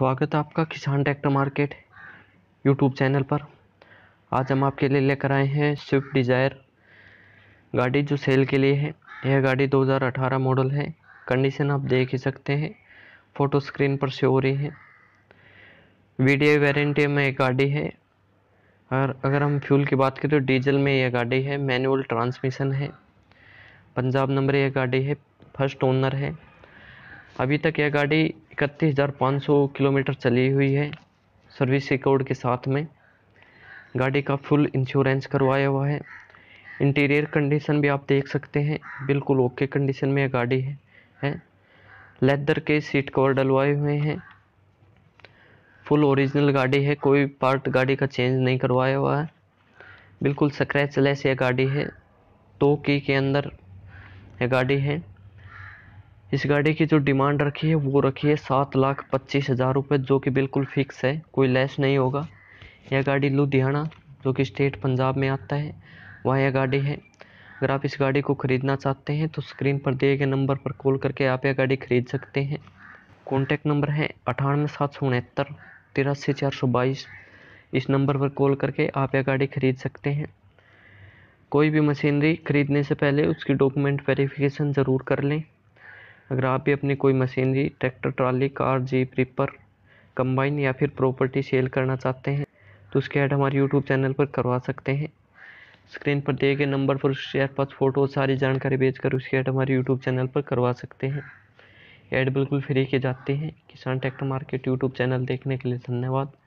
स्वागत है आपका किसान ट्रैक्टर मार्केट यूट्यूब चैनल पर आज हम आपके लिए लेकर आए हैं स्विफ्ट डिज़ायर गाड़ी जो सेल के लिए है यह गाड़ी 2018 मॉडल है कंडीशन आप देख ही सकते हैं फ़ोटो स्क्रीन पर शो हो रही है वीडियो वारंटी में एक गाड़ी है और अगर हम फ्यूल की बात करें तो डीजल में यह गाड़ी है मैनुअल ट्रांसमिशन है पंजाब नंबर यह गाड़ी है फर्स्ट ओनर है अभी तक यह गाड़ी इकतीस हज़ार पाँच सौ किलोमीटर चली हुई है सर्विस रिकॉर्ड के साथ में गाड़ी का फुल इंश्योरेंस करवाया हुआ है इंटीरियर कंडीशन भी आप देख सकते हैं बिल्कुल ओके कंडीशन में यह गाड़ी है, है। लेदर के सीट कवर डलवाए हुए हैं फुल ओरिजिनल गाड़ी है कोई पार्ट गाड़ी का चेंज नहीं करवाया हुआ है बिल्कुल स्क्रैच लेस यह गाड़ी है दो तो की के अंदर यह गाड़ी है इस गाड़ी की जो डिमांड रखी है वो रखी है सात लाख पच्चीस हज़ार रुपये जो कि बिल्कुल फिक्स है कोई लेस नहीं होगा यह गाड़ी लुधियाना जो कि स्टेट पंजाब में आता है वह यह गाड़ी है अगर आप इस गाड़ी को ख़रीदना चाहते हैं तो स्क्रीन पर दिए गए नंबर पर कॉल करके आप यह गाड़ी ख़रीद सकते हैं कॉन्टैक्ट नंबर है अठानवे सात सौ उनहत्तर तिरासी चार सौ बाईस इस नंबर पर कॉल करके आप यह गाड़ी ख़रीद सकते हैं कोई भी मशीनरी ख़रीदने से पहले उसकी डॉक्यूमेंट वेरिफिकेशन ज़रूर कर लें अगर आप भी अपनी कोई machinery tractor trolley car jeep reaper combine या फिर प्रॉपर्टी सेल करना चाहते हैं तो उसके ऐड हमारे यूट्यूब चैनल पर करवा सकते हैं स्क्रीन पर दिए गए नंबर पर उसके पास फ़ोटो सारी जानकारी भेजकर उसके ऐड हमारे यूट्यूब चैनल पर करवा सकते हैं ऐड बिल्कुल फ्री के जाते हैं किसान ट्रैक्टर मार्केट यूट्यूब चैनल देखने के लिए धन्यवाद